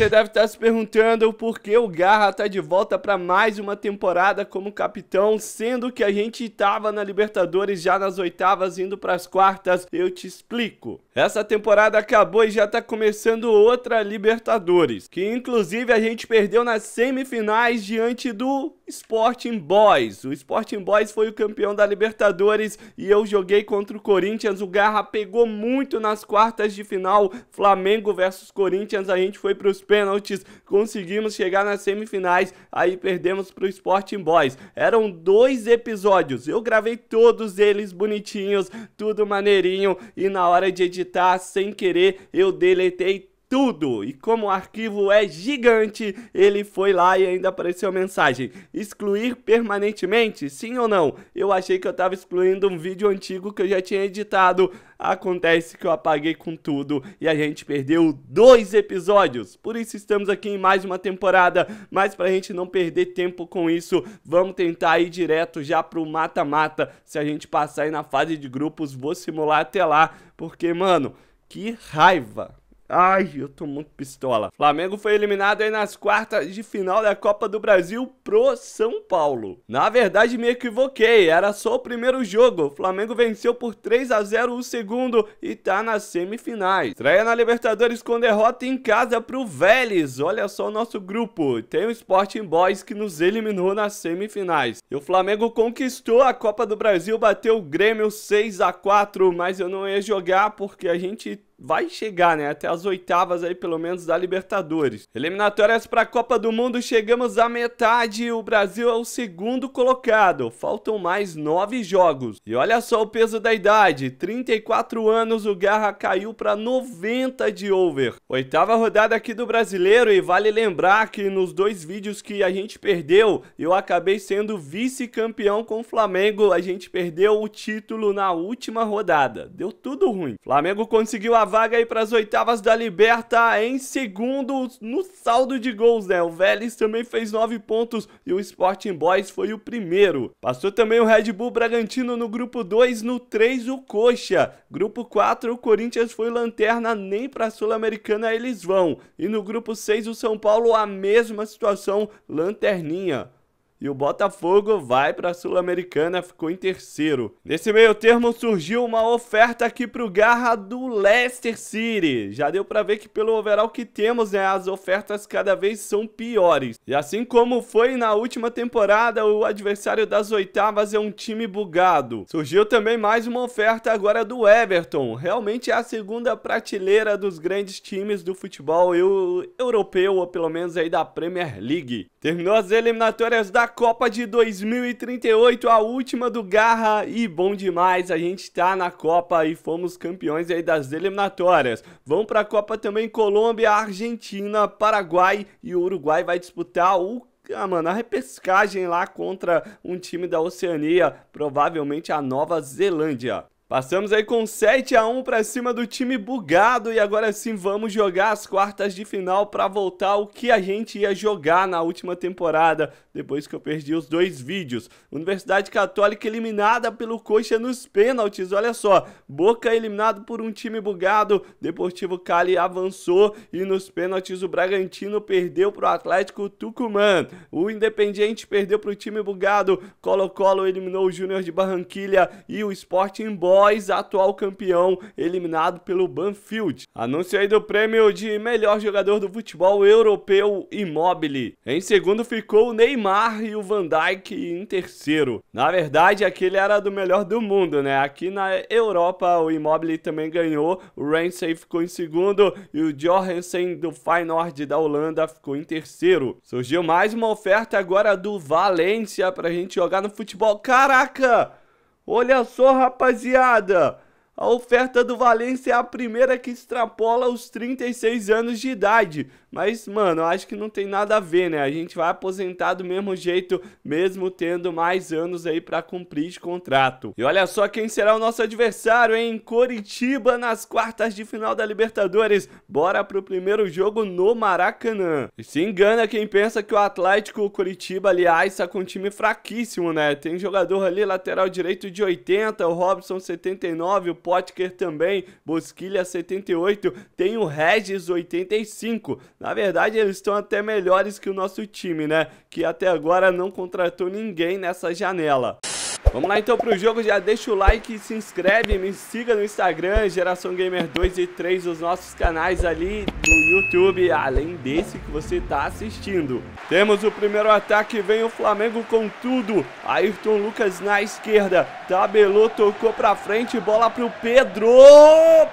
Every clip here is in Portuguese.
Você deve estar se perguntando por que o Garra tá de volta para mais uma temporada como capitão, sendo que a gente tava na Libertadores já nas oitavas indo para as quartas. Eu te explico. Essa temporada acabou e já tá começando outra Libertadores, que inclusive a gente perdeu nas semifinais diante do Sporting Boys. O Sporting Boys foi o campeão da Libertadores e eu joguei contra o Corinthians. O Garra pegou muito nas quartas de final, Flamengo versus Corinthians. A gente foi para os pênaltis, conseguimos chegar nas semifinais, aí perdemos para o Sporting Boys. Eram dois episódios, eu gravei todos eles bonitinhos, tudo maneirinho, e na hora de editar, sem querer, eu deletei tudo. E como o arquivo é gigante, ele foi lá e ainda apareceu a mensagem: excluir permanentemente? Sim ou não? Eu achei que eu estava excluindo um vídeo antigo que eu já tinha editado. Acontece que eu apaguei com tudo e a gente perdeu dois episódios. Por isso estamos aqui em mais uma temporada, mas pra gente não perder tempo com isso, vamos tentar ir direto já pro mata-mata. Se a gente passar aí na fase de grupos, vou simular até lá, porque mano, que raiva. Ai, eu tô muito pistola. Flamengo foi eliminado aí nas quartas de final da Copa do Brasil pro São Paulo. Na verdade, me equivoquei, era só o primeiro jogo. Flamengo venceu por 3 a 0 o segundo e tá nas semifinais. Estreia na Libertadores com derrota em casa pro Vélez. Olha só o nosso grupo. Tem o Sporting Boys que nos eliminou nas semifinais. E o Flamengo conquistou a Copa do Brasil, bateu o Grêmio 6 a 4, mas eu não ia jogar porque a gente vai chegar, né? Até as oitavas aí, pelo menos, da Libertadores. Eliminatórias para a Copa do Mundo, chegamos à metade. O Brasil é o segundo colocado. Faltam mais nove jogos. E olha só o peso da idade: 34 anos, o Garra caiu para 90 de over. Oitava rodada aqui do brasileiro, e vale lembrar que nos dois vídeos que a gente perdeu, eu acabei sendo vice-campeão com o Flamengo. A gente perdeu o título na última rodada. Deu tudo ruim. Flamengo conseguiu a vaga aí para as oitavas da Liberta em segundo no saldo de gols, né? O Vélez também fez nove pontos e o Sporting Boys foi o primeiro. Passou também o Red Bull Bragantino no grupo 2, no 3 o Coxa. Grupo 4 o Corinthians foi lanterna, nem para a Sul-Americana eles vão. E no grupo 6 o São Paulo a mesma situação, lanterninha e o Botafogo vai para a Sul-Americana, ficou em terceiro. Nesse meio termo surgiu uma oferta aqui para o Garra do Leicester City. Já deu para ver que pelo overall que temos, né, as ofertas cada vez são piores. E assim como foi na última temporada, o adversário das oitavas é um time bugado. Surgiu também mais uma oferta agora do Everton. Realmente é a segunda prateleira dos grandes times do futebol eu, europeu, ou pelo menos aí da Premier League. Terminou as eliminatórias da Copa de 2038, a última do Garra e bom demais, a gente tá na Copa e fomos campeões aí das eliminatórias. Vão pra Copa também Colômbia, Argentina, Paraguai e o Uruguai vai disputar o ah, mano, a repescagem lá contra um time da Oceania, provavelmente a Nova Zelândia. Passamos aí com 7 a 1 para cima do time bugado e agora sim vamos jogar as quartas de final para voltar o que a gente ia jogar na última temporada, depois que eu perdi os dois vídeos. Universidade Católica eliminada pelo Coxa nos pênaltis, olha só. Boca eliminado por um time bugado, Deportivo Cali avançou e nos pênaltis o Bragantino perdeu para o Atlético Tucumã. O Independiente perdeu para o time bugado, Colo-Colo eliminou o Júnior de Barranquilha e o Sport Bola após atual campeão eliminado pelo Banfield. Anúncio aí do prêmio de melhor jogador do futebol europeu Immobile. Em segundo ficou o Neymar e o Van Dijk em terceiro. Na verdade, aquele era do melhor do mundo, né? Aqui na Europa o Immobile também ganhou, o Ramsey ficou em segundo e o Johansen do Feyenoord da Holanda ficou em terceiro. Surgiu mais uma oferta agora do Valência pra gente jogar no futebol. Caraca! Olha só, rapaziada! A oferta do Valência é a primeira que extrapola os 36 anos de idade. Mas, mano, acho que não tem nada a ver, né? A gente vai aposentar do mesmo jeito, mesmo tendo mais anos aí para cumprir de contrato. E olha só quem será o nosso adversário em Coritiba nas quartas de final da Libertadores. Bora pro primeiro jogo no Maracanã. E se engana quem pensa que o Atlético Curitiba, aliás, tá com um time fraquíssimo, né? Tem jogador ali, lateral direito de 80, o Robson 79, o Potker também, Bosquilha 78, tem o Regis 85. Na verdade, eles estão até melhores que o nosso time, né? Que até agora não contratou ninguém nessa janela. Vamos lá então pro jogo, já deixa o like, se inscreve, me siga no Instagram, Geração Gamer 2 e 3, os nossos canais ali do YouTube, além desse que você está assistindo. Temos o primeiro ataque, vem o Flamengo com tudo. Ayrton Lucas na esquerda, tabelou, tocou pra frente, bola pro Pedro!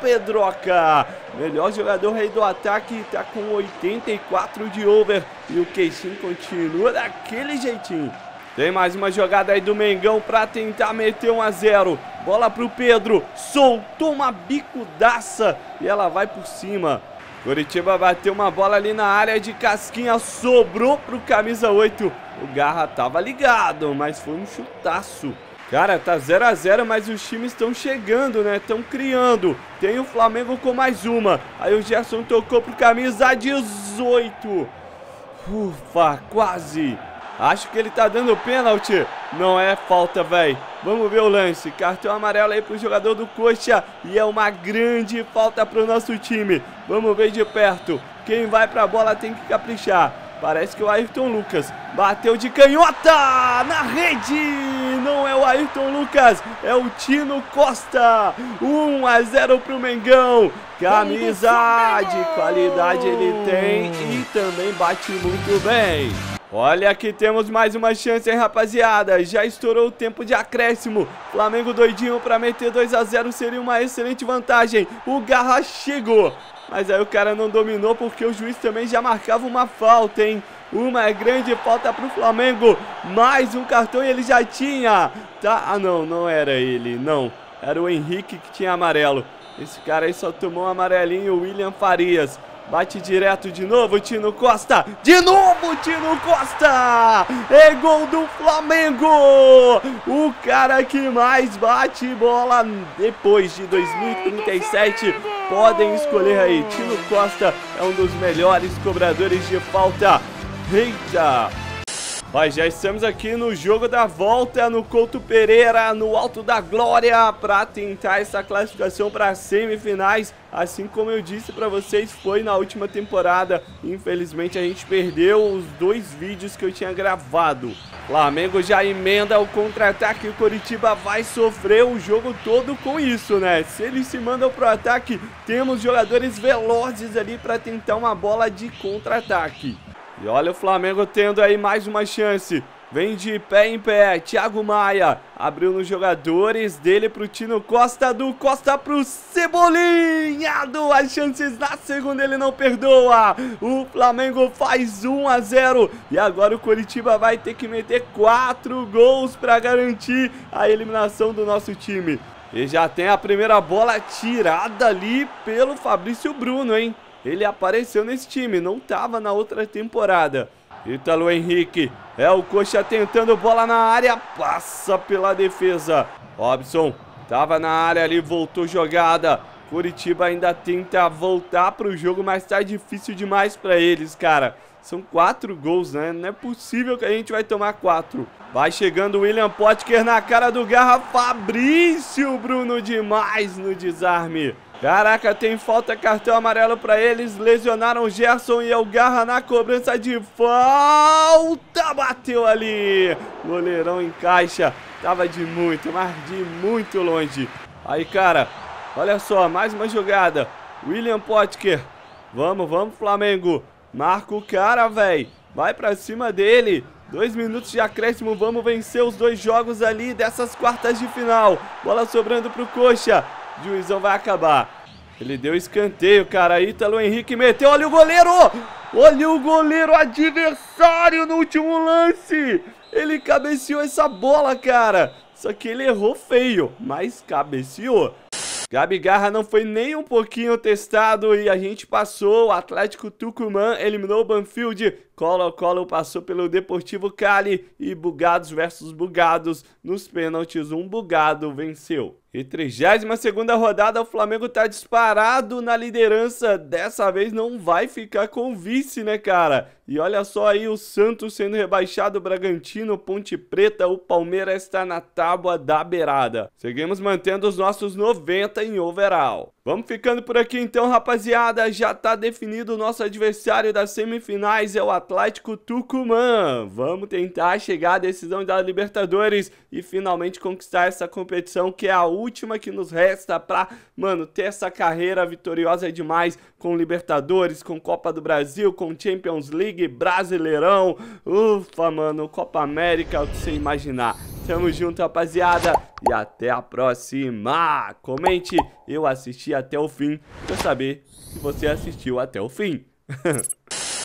Pedroca! Melhor jogador rei do ataque, tá com 84 de over e o Queixinho continua daquele jeitinho. Tem mais uma jogada aí do Mengão para tentar meter 1 a 0. Bola pro Pedro, soltou uma bicudaça e ela vai por cima. Curitiba bateu uma bola ali na área de casquinha, sobrou pro camisa 8. O Garra tava ligado, mas foi um chutaço. Cara, tá 0 a 0 mas os times estão chegando, né? Estão criando. Tem o Flamengo com mais uma. Aí o Gerson tocou pro camisa 18. Ufa, quase. Acho que ele tá dando pênalti. Não é falta, velho. Vamos ver o lance. Cartão amarelo aí pro jogador do Coxa. E é uma grande falta pro nosso time. Vamos ver de perto. Quem vai pra bola tem que caprichar. Parece que o Ayrton Lucas bateu de canhota na rede. Não é o Ayrton Lucas, é o Tino Costa. 1 a 0 pro Mengão. Camisa de qualidade ele tem e também bate muito bem. Olha que temos mais uma chance, hein, rapaziada. Já estourou o tempo de acréscimo. Flamengo doidinho para meter 2 a 0 seria uma excelente vantagem. O Garra chegou. Mas aí o cara não dominou porque o juiz também já marcava uma falta, hein? Uma grande falta para o Flamengo. Mais um cartão e ele já tinha. Tá? Ah, não, não era ele, não. Era o Henrique que tinha amarelo. Esse cara aí só tomou um amarelinho, o William Farias. Bate direto de novo, Tino Costa. De novo, Tino Costa. É gol do Flamengo. O cara que mais bate bola depois de 2037. Podem escolher aí. Tino Costa é um dos melhores cobradores de falta. Eita! Mas já estamos aqui no jogo da volta no Couto Pereira, no Alto da Glória, para tentar essa classificação para semifinais. Assim como eu disse para vocês, foi na última temporada. Infelizmente a gente perdeu os dois vídeos que eu tinha gravado. Flamengo já emenda o contra-ataque e o Coritiba vai sofrer o jogo todo com isso, né? Se eles se mandam o ataque, temos jogadores velozes ali para tentar uma bola de contra-ataque. E olha o Flamengo tendo aí mais uma chance. Vem de pé em pé, Thiago Maia abriu nos jogadores dele pro Tino Costa, do Costa pro Cebolinha, duas chances na segunda, ele não perdoa, o Flamengo faz 1 a 0 e agora o Coritiba vai ter que meter quatro gols para garantir a eliminação do nosso time. E já tem a primeira bola tirada ali pelo Fabrício Bruno, hein? ele apareceu nesse time, não estava na outra temporada. Ítalo Henrique, é o Coxa tentando bola na área, passa pela defesa. Robson, estava na área ali, voltou jogada. Curitiba ainda tenta voltar para o jogo, mas está difícil demais para eles, cara. São quatro gols, né? Não é possível que a gente vai tomar quatro. Vai chegando o William Potker na cara do Garra. Fabrício Bruno demais no desarme. Caraca, tem falta, cartão amarelo pra eles. Lesionaram o Gerson e o Garra na cobrança de falta. Bateu ali. Goleirão encaixa. Tava de muito, mas de muito longe. Aí, cara, olha só, mais uma jogada. William Potker. Vamos, vamos, Flamengo. Marca o cara, velho. Vai pra cima dele. Dois minutos de acréscimo. Vamos vencer os dois jogos ali dessas quartas de final. Bola sobrando pro Coxa. Juizão vai acabar. Ele deu escanteio, cara. Ítalo Henrique meteu. Olha o goleiro! Olha o goleiro adversário no último lance! Ele cabeceou essa bola, cara. Só que ele errou feio, mas cabeceou. Gabi Garra não foi nem um pouquinho testado e a gente passou. O Atlético Tucumã eliminou o Banfield Colo-Colo passou pelo Deportivo Cali e Bugados versus Bugados nos pênaltis, um bugado venceu. E 32ª rodada, o Flamengo tá disparado na liderança, dessa vez não vai ficar com vice, né, cara? E olha só aí o Santos sendo rebaixado, o Bragantino, Ponte Preta, o Palmeiras está na tábua da beirada. Seguimos mantendo os nossos 90 em overall. Vamos ficando por aqui então, rapaziada. Já tá definido o nosso adversário das semifinais, é o Atlético Tucumã. Vamos tentar chegar à decisão da Libertadores e finalmente conquistar essa competição que é a última que nos resta pra, mano, ter essa carreira vitoriosa demais com Libertadores, com Copa do Brasil, com Champions League, Brasileirão. Ufa, mano, Copa América, sem imaginar. Tamo junto, rapaziada. E até a próxima. Comente, eu assisti até o fim, pra saber se você assistiu até o fim.